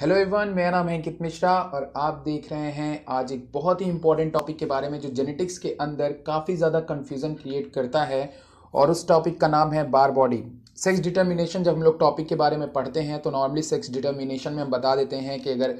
hello everyone मेरा नाम है अंकित मिश्रा और आप देख रहे हैं आज एक बहुत ही इंपॉर्टेंट टॉपिक के बारे में जो जेनेटिक्स के अंदर काफ़ी ज़्यादा कन्फ्यूज़न क्रिएट करता है और उस टॉपिक का नाम है बार बॉडी सेक्स डिटर्मिनेशन जब हम लोग टॉपिक के बारे में पढ़ते हैं तो नॉर्मली सेक्स डिटर्मिनेशन में हम बता देते हैं कि अगर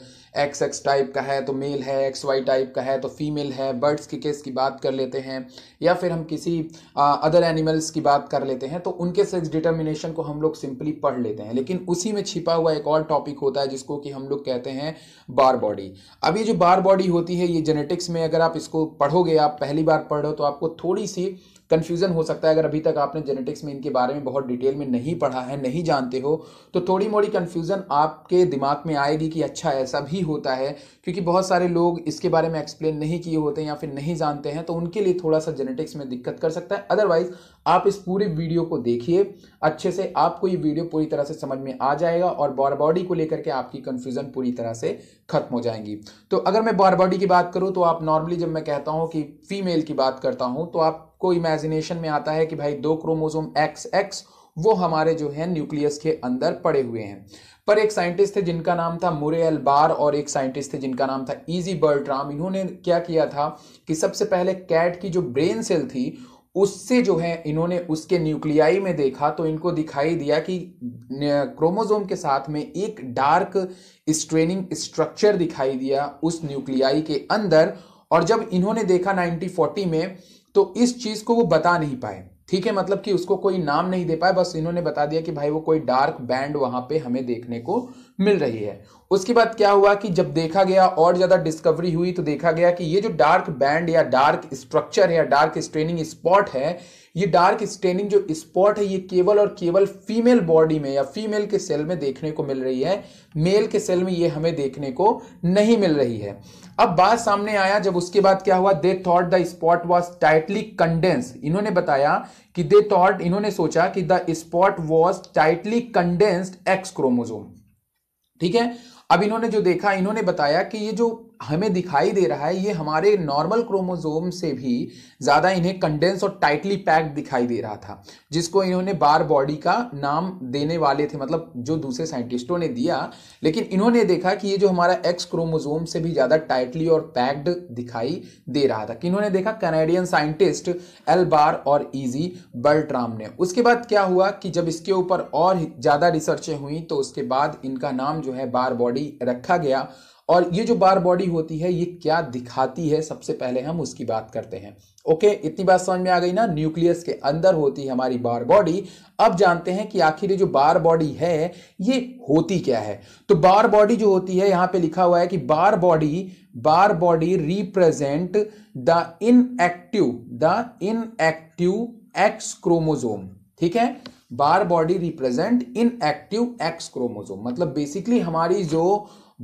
एक्स एक्स टाइप का है तो मेल है एक्स वाई टाइप का है तो फीमेल है बर्ड्स के केस की बात कर लेते हैं या फिर हम किसी अदर एनिमल्स की बात कर लेते हैं तो उनके सेक्स डिटर्मिनेशन को हम लोग सिंपली पढ़ लेते हैं लेकिन उसी में छिपा हुआ एक और टॉपिक होता है जिसको कि हम लोग कहते हैं बार बॉडी अब ये जो बार बॉडी होती है ये जेनेटिक्स में अगर आप इसको पढ़ोगे आप पहली बार पढ़ो तो आपको थोड़ी सी कन्फ्यूज़न हो सकता है अगर अभी तक आपने जेनेटिक्स में इनके बारे में बहुत डिटेल में में नहीं पढ़ा है नहीं जानते हो तो थोड़ी मोड़ी कन्फ्यूज़न आपके दिमाग में आएगी कि अच्छा ऐसा भी होता है क्योंकि बहुत सारे लोग इसके बारे में एक्सप्लेन नहीं किए होते या फिर नहीं जानते हैं तो उनके लिए थोड़ा सा जेनेटिक्स में दिक्कत कर सकता है अदरवाइज़ आप इस पूरे वीडियो को देखिए अच्छे से आपको ये वीडियो पूरी तरह से समझ में आ जाएगा और बॉर बॉडी को लेकर के आपकी कन्फ्यूज़न पूरी तरह से खत्म हो जाएंगी तो अगर मैं बॉर बॉडी की बात करूँ तो आप नॉर्मली जब मैं कहता हूँ कि फीमेल की बात करता हूँ तो आपको इमेजिनेशन में आता है कि भाई दो क्रोमोजोम एक्स एक्स वो हमारे जो है न्यूक्लियस के अंदर पड़े हुए हैं पर एक साइंटिस्ट थे जिनका नाम था मुरे एल बार और एक साइंटिस्ट थे जिनका नाम था इजी बर्ट्राम इन्होंने क्या किया था कि सबसे पहले कैट की जो ब्रेन सेल थी उससे जो है इन्होंने उसके न्यूक्लियाई में देखा तो इनको दिखाई दिया कि क्रोमोजोम के साथ में एक डार्क स्ट्रेनिंग स्ट्रक्चर दिखाई दिया उस न्यूक्लियाई के अंदर और जब इन्होंने देखा 1940 में तो इस चीज को वो बता नहीं पाए ठीक है मतलब कि उसको कोई नाम नहीं दे पाए बस इन्होंने बता दिया कि भाई वो कोई डार्क बैंड वहां पे हमें देखने को मिल रही है उसके बाद क्या हुआ कि जब देखा गया और ज़्यादा डिस्कवरी हुई तो देखा गया कि ये जो डार्क बैंड या डार्क स्ट्रक्चर या डार्क स्ट्रेनिंग स्पॉट है ये डार्क स्ट्रेनिंग जो स्पॉट है ये केवल और केवल फीमेल बॉडी में या फीमेल के सेल में देखने को मिल रही है मेल के सेल में ये हमें देखने को नहीं मिल रही है अब बात सामने आया जब उसके बाद क्या हुआ they thought the spot was tightly condense इन्होंने बताया कि दे थॉट इन्होंने सोचा कि the spot was tightly condensed X chromosome ठीक है अब इन्होंने जो देखा इन्होंने बताया कि ये जो हमें दिखाई दे रहा है ये हमारे नॉर्मल क्रोमोजोम से भी ज़्यादा इन्हें कंडेंस और टाइटली पैक्ड दिखाई दे रहा था जिसको इन्होंने बार बॉडी का नाम देने वाले थे मतलब जो दूसरे साइंटिस्टों ने दिया लेकिन इन्होंने देखा कि ये जो हमारा एक्स क्रोमोजोम से भी ज़्यादा टाइटली और पैक्ड दिखाई दे रहा था कि इन्होंने देखा कैनेडियन साइंटिस्ट एल बार और ईजी e बल्ट्राम ने उसके बाद क्या हुआ कि जब इसके ऊपर और ज़्यादा रिसर्चें हुई तो उसके बाद इनका नाम जो है बार बॉडी रखा गया और ये जो बार बॉडी होती है ये क्या दिखाती है सबसे पहले हम उसकी बात करते हैं ओके इतनी बात समझ में आ गई ना न्यूक्लियस के अंदर होती है हमारी बार बॉडी अब जानते हैं कि आखिर ये जो बार बॉडी है ये होती क्या है तो बार बॉडी जो होती है यहां पे लिखा हुआ है कि Barr body Barr body represent the inactive the inactive X chromosome ठीक है Barr body represent inactive X chromosome मतलब बेसिकली हमारी जो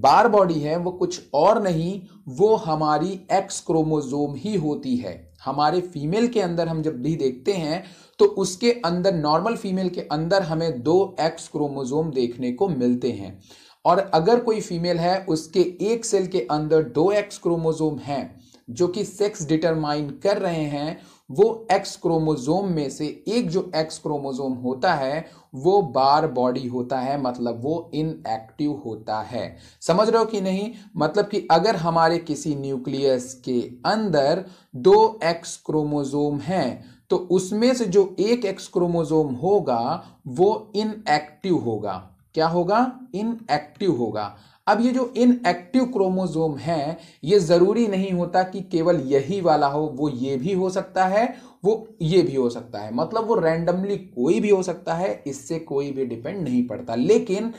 बार बॉडी है वो कुछ और नहीं वो हमारी एक्स क्रोमोजोम ही होती है हमारे फीमेल के अंदर हम जब भी देखते हैं तो उसके अंदर नॉर्मल फीमेल के अंदर हमें दो एक्स क्रोमोजोम देखने को मिलते हैं और अगर कोई फीमेल है उसके एक सेल के अंदर दो एक्स क्रोमोजोम हैं जो कि सेक्स डिटरमाइन कर रहे हैं वो एक्स क्रोमोजोम में से एक जो एक्स क्रोमोजोम होता है वो बार बॉडी होता है मतलब वो इनएक्टिव होता है समझ रहे हो कि नहीं मतलब कि अगर हमारे किसी न्यूक्लियस के अंदर दो एक्स क्रोमोजोम हैं तो उसमें से जो एक एक्स क्रोमोजोम होगा वो इनएक्टिव होगा क्या होगा इनएक्टिव होगा अब ये जो इनएक्टिव क्रोमोजोम है ये ज़रूरी नहीं होता कि केवल यही वाला हो वो ये भी हो सकता है वो ये भी हो सकता है मतलब वो रैंडमली कोई भी हो सकता है इससे कोई भी डिपेंड नहीं पड़ता लेकिन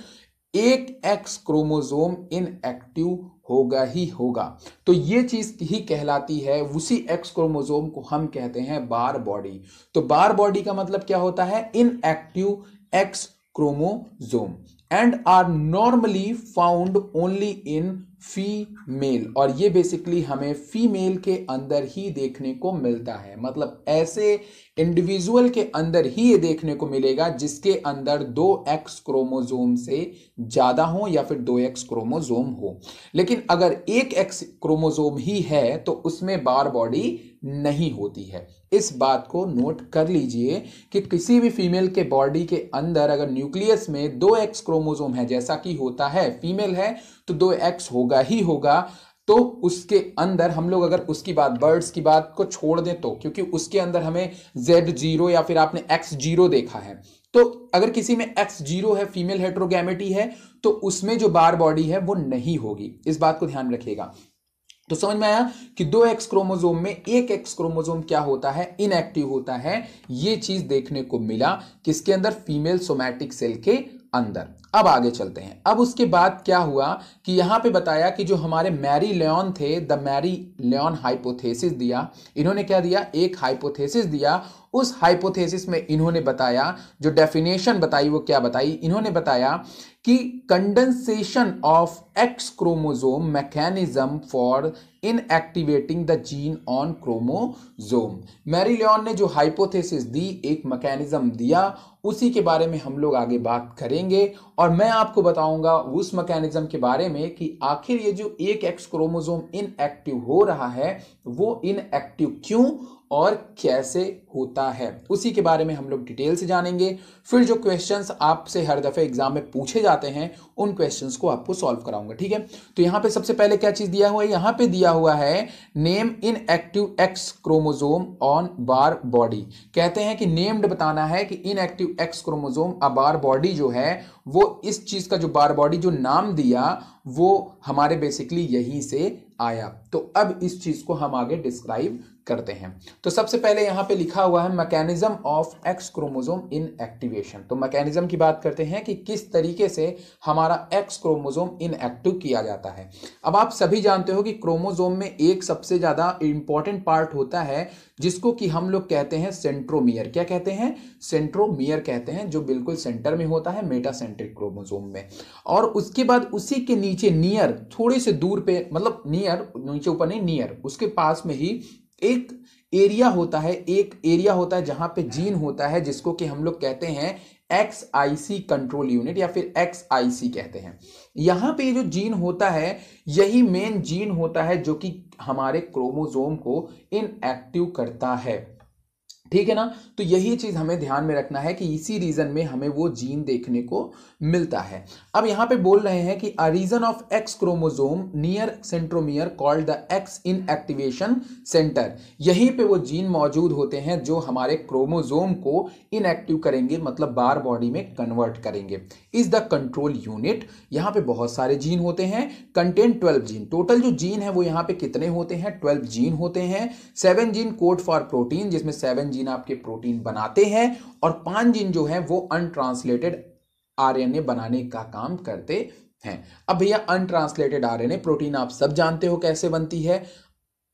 एक एक्स क्रोमोजोम इनएक्टिव होगा ही होगा तो ये चीज ही कहलाती है उसी एक्स क्रोमोजोम को हम कहते हैं बार बॉडी तो बार बॉडी का मतलब क्या होता है inactive X chromosome and are normally found only in female और ये बेसिकली हमें फीमेल के अंदर ही देखने को मिलता है मतलब ऐसे इंडिविजुअल के अंदर ही ये देखने को मिलेगा जिसके अंदर दो एक्स क्रोमोजोम से ज़्यादा हो या फिर दो एक्स क्रोमोजोम हो लेकिन अगर एक एक्स क्रोमोजोम ही है तो उसमें बार बॉडी नहीं होती है इस बात को नोट कर लीजिए कि किसी भी फीमेल के बॉडी के अंदर अगर न्यूक्लियस में दो एक्स क्रोमोजोम है जैसा कि होता है फीमेल है तो दो एक्स होगा ही होगा तो उसके अंदर हम लोग अगर उसकी बात बर्ड्स की बात को छोड़ दें तो क्योंकि उसके अंदर हमें जेड जीरो या फिर आपने एक्स जीरो देखा है तो अगर किसी में एक्स जीरो है फीमेल हेट्रोगैमिटी है तो उसमें जो बार बॉडी है वो नहीं होगी इस बात को ध्यान रखिएगा तो समझ में आया कि दो एक्स क्रोमोजोम में एक एक्स क्रोमोजोम क्या होता है इनएक्टिव होता है यह चीज देखने को मिला किसके अंदर फीमेल सोमैटिक सेल के अंदर अब आगे चलते हैं अब उसके बाद क्या हुआ कि यहां पे बताया कि जो हमारे मैरी लियोन थे द मैरी लियोन हाइपोथेसिस दिया इन्होंने क्या दिया एक हाइपोथेसिस दिया उस हाइपोथेसिस में इन्होंने बताया जो डेफिनेशन बताई वो क्या बताई इन्होंने बताया कि condensation of X chromosome mechanism for inactivating the gene on chromosome Mary Lyon ने जो हाइपोथेसिस दी एक मैकेनिज्म दिया उसी के बारे में हम लोग आगे बात करेंगे और मैं आपको बताऊंगा उस मैकेनिज्म के बारे में कि आखिर ये जो एक एक्स क्रोमोजोम इनएक्टिव हो रहा है वो इनएक्टिव क्यों और कैसे होता है उसी के बारे में हम लोग डिटेल से जानेंगे फिर जो क्वेश्चंस आपसे हर दफ़े एग्जाम में पूछे जाते हैं उन क्वेश्चंस को आपको सॉल्व कराऊंगा ठीक है तो यहाँ पे सबसे पहले क्या चीज़ दिया हुआ है यहां पे दिया हुआ है name inactive X chromosome on Barr body कहते हैं कि नेम्ड बताना है कि inactive X chromosome a Barr body जो है वो इस चीज़ का जो बार बॉडी जो नाम दिया वो हमारे बेसिकली यहीं से आया तो अब इस चीज़ को हम आगे डिस्क्राइब करते हैं तो सबसे पहले यहाँ पे लिखा हुआ है mechanism of X chromosome inactivation तो मैकेनिज्म की बात करते हैं कि किस तरीके से हमारा एक्स क्रोमोजोम इनएक्टिव किया जाता है अब आप सभी जानते हो कि क्रोमोजोम में एक सबसे ज़्यादा इंपॉर्टेंट पार्ट होता है जिसको कि हम लोग कहते हैं सेंट्रोमियर क्या कहते हैं सेंट्रोमियर कहते हैं जो बिल्कुल सेंटर में होता है मेटासेंट्रिक क्रोमोजोम में और उसके बाद उसी के नीचे नियर थोड़े से दूर पे मतलब नियर नीचे ऊपर नहीं नियर उसके पास में ही एक एरिया होता है एक एरिया होता है जहां पे जीन होता है जिसको कि हम लोग कहते हैं X I C control unit या फिर एक्स आई सी कहते हैं यहां पे जो जीन होता है यही मेन जीन होता है जो कि हमारे क्रोमोजोम को इनएक्टिव करता है ठीक है ना तो यही चीज़ हमें ध्यान में रखना है कि इसी रीज़न में हमें वो जीन देखने को मिलता है अब यहाँ पे बोल रहे हैं कि a region of X chromosome near centromere called the X inactivation centre यहीं पे वो जीन मौजूद होते हैं जो हमारे क्रोमोजोम को इनएक्टिव करेंगे मतलब बार बॉडी में कन्वर्ट करेंगे इज द कंट्रोल यूनिट यहाँ पे बहुत सारे जीन होते हैं कंटेन ट्वेल्व जीन टोटल जो जीन है वो यहाँ पे कितने होते हैं ट्वेल्व जीन होते हैं seven gene code for protein जिसमें सेवन जीन आपके प्रोटीन बनाते हैं और पांच जीन जो है वो अनट्रांसलेटेड आर बनाने का काम करते हैं अब भैया अनट्रांसलेटेड आर प्रोटीन आप सब जानते हो कैसे बनती है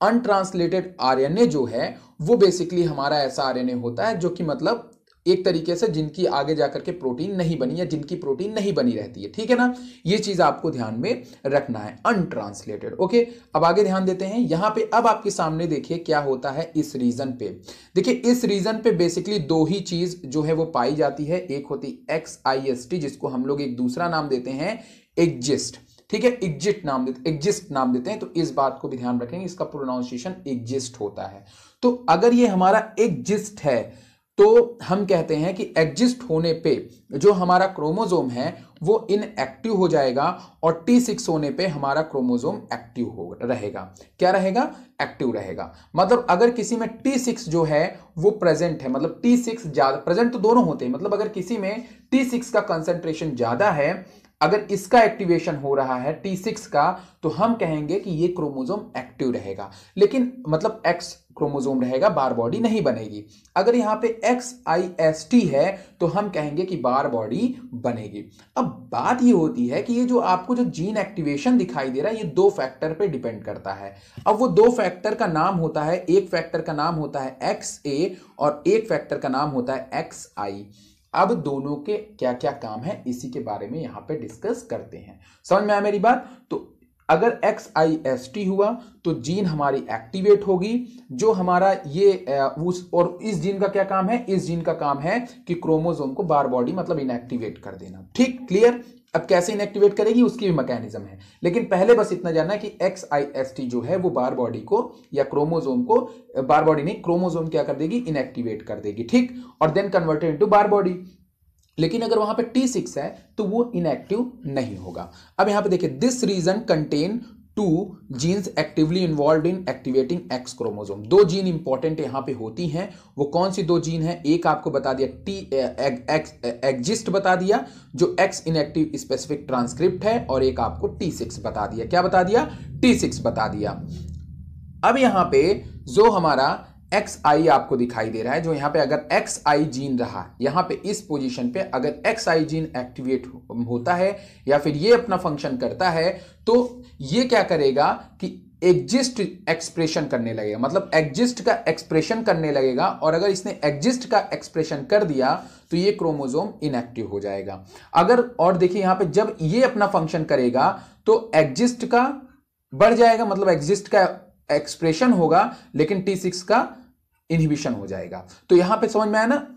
अनट्रांसलेटेड आर जो है वो बेसिकली हमारा ऐसा आर होता है जो कि मतलब एक तरीके से जिनकी आगे जाकर के प्रोटीन नहीं बनी या जिनकी प्रोटीन नहीं बनी रहती है ठीक है ना ये चीज आपको ध्यान में रखना है अनट्रांसलेटेड ओके अब आगे ध्यान देते हैं यहां पे अब आपके सामने देखिए क्या होता है इस रीजन पे देखिए इस रीजन पे बेसिकली दो ही चीज जो है वो पाई जाती है एक होती एक्स आई एस टी जिसको हम लोग एक दूसरा नाम देते हैं एग्जिस्ट ठीक है एग्जिट नाम देते एग्जिस्ट नाम देते हैं तो इस बात को भी ध्यान रखेंगे इसका प्रोनाउंसिएशन एग्जिस्ट होता है तो अगर ये हमारा एग्जिस्ट है तो हम कहते हैं कि एग्जिस्ट होने पे जो हमारा क्रोमोजोम है वो इनएक्टिव हो जाएगा और टी सिक्स होने पे हमारा क्रोमोजोम एक्टिव हो रहेगा क्या रहेगा एक्टिव रहेगा मतलब अगर किसी में टी सिक्स जो है वो प्रेजेंट है मतलब टी सिक्स ज़्यादा प्रेजेंट तो दोनों होते हैं मतलब अगर किसी में टी सिक्स का कंसेंट्रेशन ज़्यादा है अगर इसका एक्टिवेशन हो रहा है टी सिक्स का तो हम कहेंगे कि ये क्रोमोजोम एक्टिव रहेगा लेकिन मतलब एक्स क्रोमोजोम रहेगा बार बॉडी नहीं बनेगी अगर यहाँ पे एक्स आई एस टी है तो हम कहेंगे कि बार बॉडी बनेगी अब बात ये होती है कि ये जो आपको जो जीन एक्टिवेशन दिखाई दे रहा है ये दो फैक्टर पे डिपेंड करता है अब वो दो फैक्टर का नाम होता है एक फैक्टर का नाम होता है एक्स ए और एक फैक्टर का नाम होता है एक्स आई अब दोनों के क्या क्या काम है इसी के बारे में यहां पे डिस्कस करते हैं समझ में आया मेरी बात तो अगर एक्स आई एस टी हुआ तो जीन हमारी एक्टिवेट होगी जो हमारा ये उस और इस जीन का क्या काम है इस जीन का काम है कि क्रोमोजोम को बार बॉडी मतलब इनएक्टिवेट कर देना ठीक क्लियर अब कैसे इनएक्टिवेट करेगी उसकी भी मैकेनिज्म है लेकिन पहले बस इतना जानना कि एक्स आई एस टी जो है वो बार बॉडी को या क्रोमोजोम को बार बॉडी नहीं क्रोमोजोम क्या कर देगी इनएक्टिवेट कर देगी ठीक और then converted into Barr body लेकिन अगर वहां पे T6 है तो वो इनएक्टिव नहीं होगा अब यहां पे देखिए this region contain two genes actively involve inactivating X chromosome दो जीन इंपॉर्टेंट यहां पे होती हैं वो कौन सी दो जीन है एक आपको बता दिया टी एक्स एग्जिस्ट बता दिया जो एक्स इनएक्टिव स्पेसिफिक ट्रांसक्रिप्ट है और एक आपको टी सिक्स बता दिया क्या बता दिया टी सिक्स बता दिया अब यहां पे जो हमारा एक्स आई आपको दिखाई दे रहा है जो यहाँ पे अगर एक्स आई जीन रहा यहाँ पे इस पोजीशन पे अगर एक्स आई जीन एक्टिवेट होता है या फिर ये अपना फंक्शन करता है तो ये क्या करेगा कि एग्जिस्ट एक्सप्रेशन करने लगेगा मतलब एग्जिस्ट का एक्सप्रेशन करने लगेगा और अगर इसने एग्जिस्ट का एक्सप्रेशन कर दिया तो ये क्रोमोजोम इनएक्टिव हो जाएगा अगर और देखिए यहाँ पे जब ये अपना फंक्शन करेगा तो एग्जिस्ट का बढ़ जाएगा मतलब एग्जिस्ट का एक्सप्रेशन होगा लेकिन टी सिक्स का इनहिबिशन हो जाएगा तो यहां पे समझ में आया ना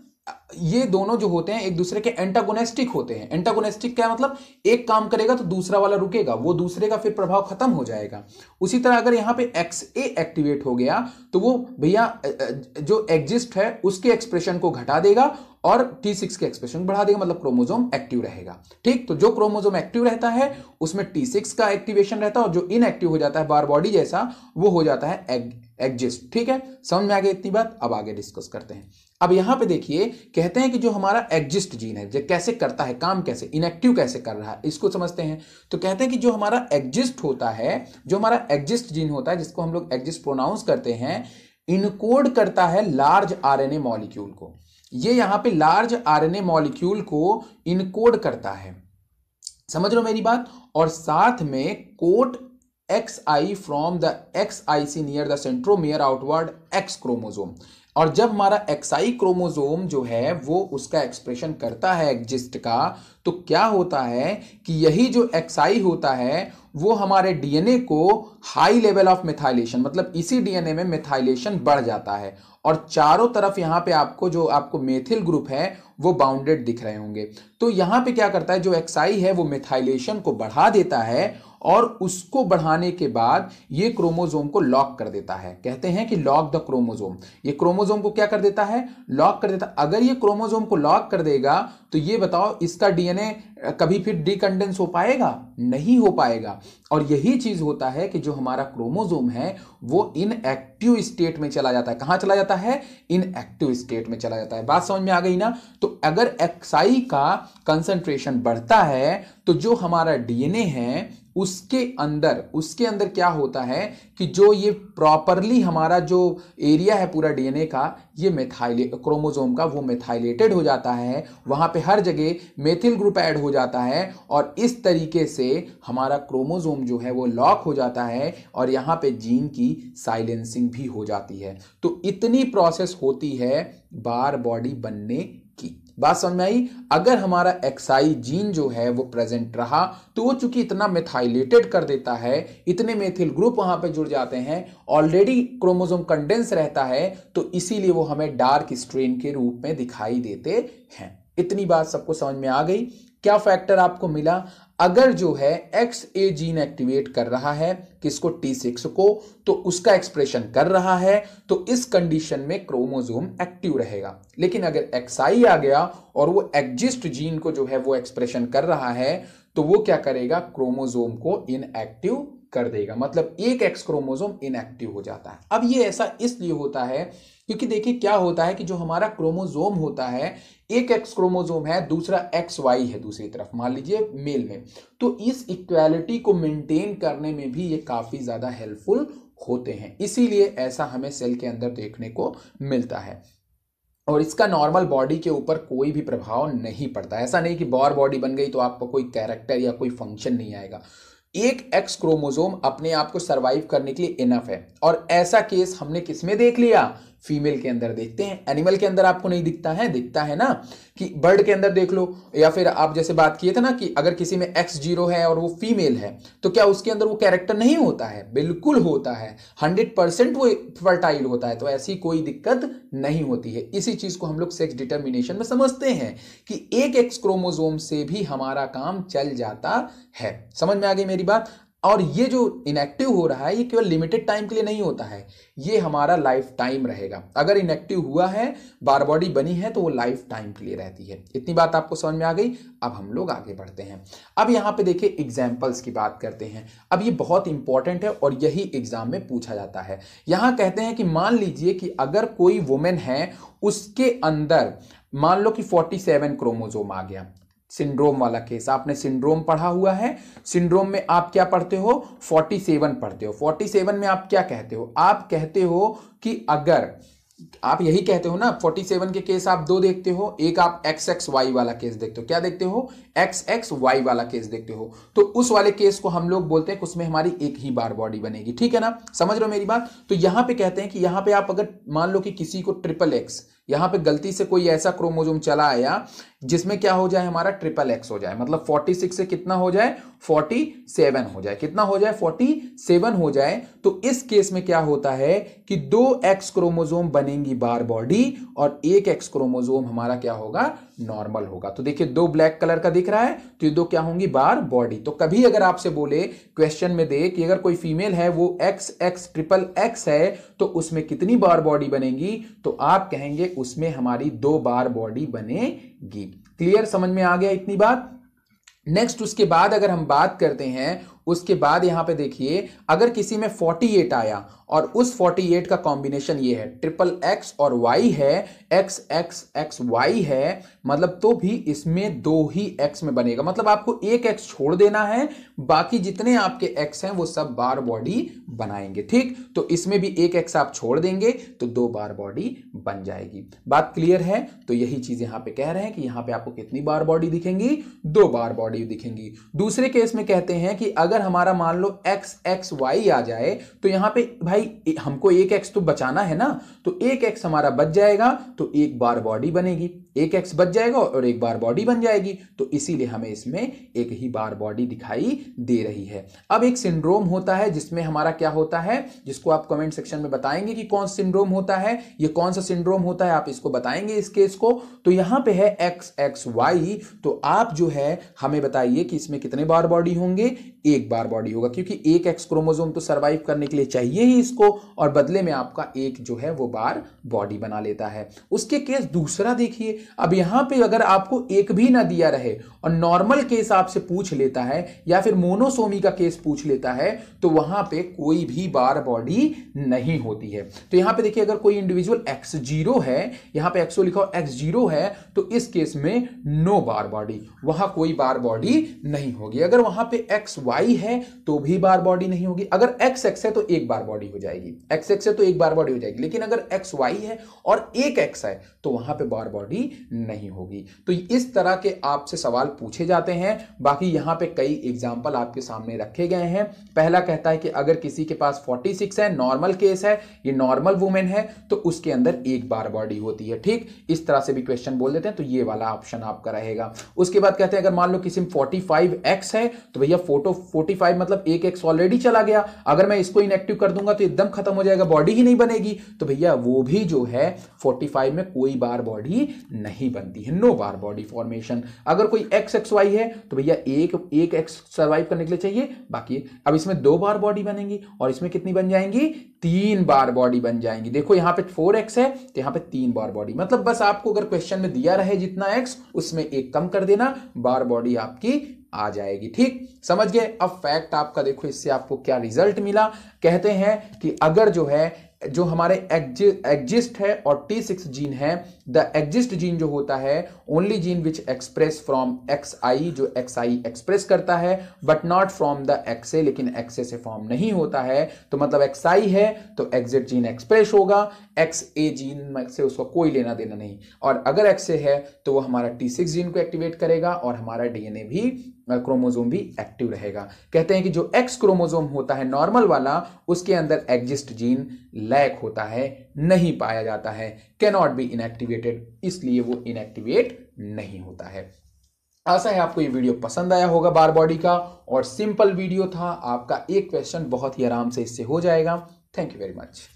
ये दोनों जो होते हैं एक दूसरे के एंटागोनेस्टिक होते हैं एंटागोनेस्टिक क्या मतलब एक काम करेगा तो दूसरा वाला रुकेगा वो दूसरे का फिर प्रभाव खत्म हो जाएगा उसी तरह अगर यहां पे एक्स ए एक्टिवेट हो गया तो वो भैया जो एग्जिस्ट है उसके एक्सप्रेशन को घटा देगा और T6 के एक्सप्रेशन बढ़ा देगा मतलब क्रोमोजोम एक्टिव रहेगा ठीक तो जो क्रोमोजोम एक्टिव रहता है उसमें T6 का एक्टिवेशन रहता है और जो इनएक्टिव हो जाता है बार बॉडी जैसा वो हो जाता है एग्जिस्ट ठीक है समझ में आ गई इतनी बात अब आगे डिस्कस करते हैं अब यहां पे देखिए कहते हैं कि जो हमारा एग्जिस्ट जीन है जो कैसे करता है काम कैसे इनएक्टिव कैसे कर रहा है इसको समझते हैं तो कहते हैं कि जो हमारा एग्जिस्ट होता है जो हमारा एग्जिस्ट जीन होता है जिसको हम लोग एग्जिस्ट प्रोनाउंस करते हैं इनकोड करता है लार्ज आरएनए मॉलिक्यूल को ये यहां पर लार्ज आरएनए मॉलिक्यूल को इनकोड करता है समझ लो मेरी बात और साथ में coat X I the X I C near the centromere outward X chromosome और जब हमारा एक्साई क्रोमोजोम जो है वो उसका एक्सप्रेशन करता है एग्जिस्ट का तो क्या होता है कि यही जो एक्साई होता है वो हमारे डीएनए को हाई लेवल ऑफ मिथाइलेशन मतलब इसी डीएनए में मिथाइलेशन बढ़ जाता है और चारों तरफ यहाँ पे आपको जो आपको मेथिल ग्रुप है वो बाउंडेड दिख रहे होंगे तो यहाँ पे क्या करता है जो एक्साई है वो मिथाइलेशन को बढ़ा देता है और उसको बढ़ाने के बाद ये क्रोमोजोम को लॉक कर देता है कहते हैं कि लॉक द क्रोमोजोम ये क्रोमोजोम को क्या कर देता है लॉक कर देता अगर ये क्रोमोजोम को लॉक कर देगा तो ये बताओ इसका डीएनए कभी फिर डिकंडेंस हो पाएगा नहीं हो पाएगा और यही चीज होता है कि जो हमारा क्रोमोजोम है वो इनएक्टिव स्टेट में चला जाता है कहां चला जाता है इनएक्टिव स्टेट में चला जाता है बात समझ में आ गई ना तो अगर एक्साई का कंसंट्रेशन बढ़ता है तो जो हमारा डीएनए है उसके अंदर उसके अंदर क्या होता है कि जो ये प्रॉपरली हमारा जो एरिया है पूरा डीएनए का ये मेथाइले क्रोमोजोम का वो मेथाइलेटेड हो जाता है वहाँ पे हर जगह मेथिल ग्रुप ऐड हो जाता है और इस तरीके से हमारा क्रोमोजोम जो है वो लॉक हो जाता है और यहाँ पे जीन की साइलेंसिंग भी हो जाती है तो इतनी प्रोसेस होती है बार बॉडी बनने की बात समझ में आई अगर हमारा एक्साई जीन जो है वो प्रेजेंट रहा तो वो चूंकि इतना मिथाइलेटेड कर देता है इतने मेथिल ग्रुप वहां पे जुड़ जाते हैं ऑलरेडी क्रोमोजोम कंडेंस रहता है तो इसीलिए वो हमें डार्क स्ट्रेन के रूप में दिखाई देते हैं इतनी बात सबको समझ में आ गई क्या फैक्टर आपको मिला अगर जो है एक्स ए जीन एक्टिवेट कर रहा है किसको टी सिक्स को तो उसका एक्सप्रेशन कर रहा है तो इस कंडीशन में क्रोमोजोम एक्टिव रहेगा लेकिन अगर एक्स आई आ गया और वो एग्जिस्ट जीन को जो है वो एक्सप्रेशन कर रहा है तो वो क्या करेगा क्रोमोजोम को इनएक्टिव कर देगा मतलब एक एक्स क्रोमोजोम इनएक्टिव हो जाता है अब ये ऐसा इसलिए होता है क्योंकि देखिए क्या होता है कि जो हमारा क्रोमोजोम होता है एक एक्स क्रोमोजोम है दूसरा एक्स वाई है दूसरी तरफ मान लीजिए मेल में तो इस इक्वालिटी को मेंटेन करने में भी ये काफ़ी ज़्यादा हेल्पफुल होते हैं इसीलिए ऐसा हमें सेल के अंदर देखने को मिलता है और इसका नॉर्मल बॉडी के ऊपर कोई भी प्रभाव नहीं पड़ता ऐसा नहीं कि बॉर बॉडी बन गई तो आपको कोई कैरेक्टर या कोई फंक्शन नहीं आएगा एक एक्स क्रोमोजोम अपने आप को सरवाइव करने के लिए इनफ है और ऐसा केस हमने किसमें देख लिया फीमेल के अंदर देखते हैं एनिमल के अंदर आपको नहीं दिखता है दिखता है ना कि बर्ड के अंदर देख लो या फिर आप जैसे बात किए थे ना कि अगर किसी में एक्स जीरो है और वो फीमेल है तो क्या उसके अंदर वो कैरेक्टर नहीं होता है बिल्कुल होता है हंड्रेड परसेंट वो फर्टाइल होता है तो ऐसी कोई दिक्कत नहीं होती है इसी चीज को हम लोग सेक्स डिटर्मिनेशन में समझते हैं कि एक एक्स क्रोमोजोम से भी हमारा काम चल जाता है समझ में आ गई मेरी बात और ये जो इनएक्टिव हो रहा है ये केवल लिमिटेड टाइम के लिए नहीं होता है ये हमारा लाइफ टाइम रहेगा अगर इनएक्टिव हुआ है बार बॉडी बनी है तो वो लाइफ टाइम के लिए रहती है इतनी बात आपको समझ में आ गई अब हम लोग आगे बढ़ते हैं अब यहाँ पे देखिए एग्जाम्पल्स की बात करते हैं अब ये बहुत इंपॉर्टेंट है और यही एग्जाम में पूछा जाता है यहाँ कहते हैं कि मान लीजिए कि अगर कोई वुमेन है उसके अंदर मान लो कि 47 क्रोमोजोम आ गया सिंड्रोम वाला केस आपने सिंड्रोम पढ़ा हुआ है सिंड्रोम में आप क्या पढ़ते हो 47 पढ़ते हो 47 में आप क्या कहते हो आप कहते हो कि अगर आप यही कहते हो ना 47 के केस आप दो देखते हो एक आप एक्स एक्स वाई वाला केस देखते हो क्या देखते हो एक्स एक्स वाई वाला केस देखते हो तो उस वाले केस को हम लोग बोलते हैं कि उसमें हमारी एक ही बार बॉडी बनेगी ठीक है ना समझ रहे हो मेरी बात तो यहां पे कहते हैं कि यहां पे आप अगर मान लो कि किसी को ट्रिपल एक्स यहाँ पे गलती से कोई ऐसा क्रोमोजोम चला आया जिसमें क्या हो जाए हमारा ट्रिपल एक्स हो जाए मतलब 46 से कितना हो जाए 47 हो जाए कितना हो जाए 47 हो जाए तो इस केस में क्या होता है कि दो एक्स क्रोमोजोम बनेंगी बार बॉडी और एक एक्स क्रोमोजोम हमारा क्या होगा नॉर्मल होगा तो देखिए दो ब्लैक कलर का दिख रहा है तो ये दो क्या होंगी बार बॉडी तो कभी अगर आपसे बोले क्वेश्चन में दे कि अगर कोई फीमेल है वो एक्स एक्स ट्रिपल एक्स है तो उसमें कितनी बार बॉडी बनेगी तो आप कहेंगे उसमें हमारी दो बार बॉडी बनेगी क्लियर समझ में आ गया इतनी बात नेक्स्ट उसके बाद अगर हम बात करते हैं उसके बाद यहां पे देखिए अगर किसी में 48 आया और उस 48 का कॉम्बिनेशन ये है ट्रिपल एक्स और वाई है एक्स एक्स एक्स वाई है मतलब तो भी इसमें दो ही एक्स में बनेगा मतलब आपको एक एक्स छोड़ देना है बाकी जितने आपके एक्स हैं वो सब बार बॉडी बनाएंगे ठीक तो इसमें भी एक एक्स आप छोड़ देंगे तो दो बार बॉडी बन जाएगी बात क्लियर है तो यही चीज यहां पर कह रहे हैं कि यहां पर आपको कितनी बार बॉडी दिखेंगी दो बार बॉडी दिखेंगी दूसरे केस में कहते हैं कि अगर अगर हमारा मान लो एक्स एक्स वाई आ जाए तो यहां पे भाई हमको एक एक्स तो बचाना है ना तो एक एक्स हमारा बच जाएगा तो एक बार बॉडी बनेगी एक एक्स बच जाएगा और एक बार बॉडी बन जाएगी तो इसीलिए हमें इसमें एक ही बार बॉडी दिखाई दे रही है अब एक सिंड्रोम होता है जिसमें हमारा क्या होता है जिसको आप कमेंट सेक्शन में बताएंगे कि कौन सा सिंड्रोम होता है ये कौन सा सिंड्रोम होता है आप इसको बताएंगे इस केस को तो यहां पे है एक्स एक्स वाई तो आप जो है हमें बताइए कि इसमें कितने बार बॉडी होंगे एक बार बॉडी होगा क्योंकि एक एक्स क्रोमोजोम तो सर्वाइव करने के लिए चाहिए ही इसको और बदले में आपका एक जो है वो बार बॉडी बना लेता है उसके केस दूसरा देखिए अब यहां पे अगर आपको एक भी ना दिया रहे और नॉर्मल केस आपसे पूछ लेता है या फिर मोनोसोमी का केस पूछ लेता है तो वहां पे कोई भी बार बॉडी नहीं होती है तो यहां पे देखिए अगर कोई इंडिविजुअल एक्स जीरो है यहां पे एक्सो लिखा एक्स जीरो है तो इस केस में नो बार बॉडी वहां कोई बार बॉडी नहीं होगी अगर वहां पे एक्स वाई वाई है तो भी बार बॉडी नहीं होगी अगर एक्स एक्स है तो एक बार बॉडी हो जाएगी एक्स एक्स है तो एक बार बॉडी हो जाएगी लेकिन अगर एक्स वाई है और एक एक्स है तो वहां पे बार बॉडी नहीं होगी तो इस तरह के आपसे सवाल पूछे जाते हैं बाकी यहां पे कई एग्जाम्पल आपके सामने रखे गए हैं पहला कहता है कि अगर किसी के पास फोर्टी है नॉर्मल केस है ये नॉर्मल वुमेन है तो उसके अंदर एक बार बॉडी होती है ठीक इस तरह से भी क्वेश्चन बोल देते हैं तो ये वाला ऑप्शन आपका रहेगा उसके बाद कहते हैं अगर मान लो किसी में फोर्टी है तो भैया फोटो फोर्टी फाइव मतलब एक एक्स ऑलरेडी चला गया अगर मैं इसको इनएक्टिव कर दूंगा तो एकदम खत्म हो जाएगा बॉडी ही नहीं बनेगी तो भैया वो भी जो है फोर्टी फाइव में कोई बार बॉडी नहीं बनती है नो बार बॉडी फॉर्मेशन अगर कोई एक्स एक्स वाई है तो भैया एक एक एक्स सर्वाइव करने के लिए चाहिए बाकी अब इसमें दो बार बॉडी बनेंगी और इसमें कितनी बन जाएंगी तीन बार बॉडी बन जाएंगी देखो यहाँ पे फोर एक्स है तो यहाँ पे तीन बार बॉडी मतलब बस आपको अगर क्वेश्चन में दिया रहे जितना एक्स उसमें एक कम कर देना बार बॉडी आपकी आ जाएगी ठीक समझ गए अब फैक्ट आपका देखो इससे आपको क्या रिजल्ट मिला कहते हैं कि अगर जो है जो हमारे एग्जिस्ट है और टी सिक्स जीन है द एग्जिस्ट जीन जो होता है only gene which express from X I जो एक्स आई एक्सप्रेस करता है but not from the Xa लेकिन एक्से से फॉर्म नहीं होता है तो मतलब एक्स आई है तो एग्जिट जीन एक्सप्रेस होगा एक्स ए जीन से उसका कोई लेना देना नहीं और अगर एक्से है तो वो हमारा टी सिक्स जीन को एक्टिवेट करेगा और हमारा डीएनए भी क्रोमोजोम भी एक्टिव रहेगा कहते हैं कि जो एक्स क्रोमोजोम होता है नॉर्मल वाला उसके अंदर एग्जिस्ट जीन लैक होता है नहीं पाया जाता है कैनॉट बी इनएक्टिवेटेड इसलिए वो इनएक्टिवेट नहीं होता है आशा है आपको ये वीडियो पसंद आया होगा बार बॉडी का और सिंपल वीडियो था आपका एक क्वेश्चन बहुत ही आराम से इससे हो जाएगा थैंक यू वेरी मच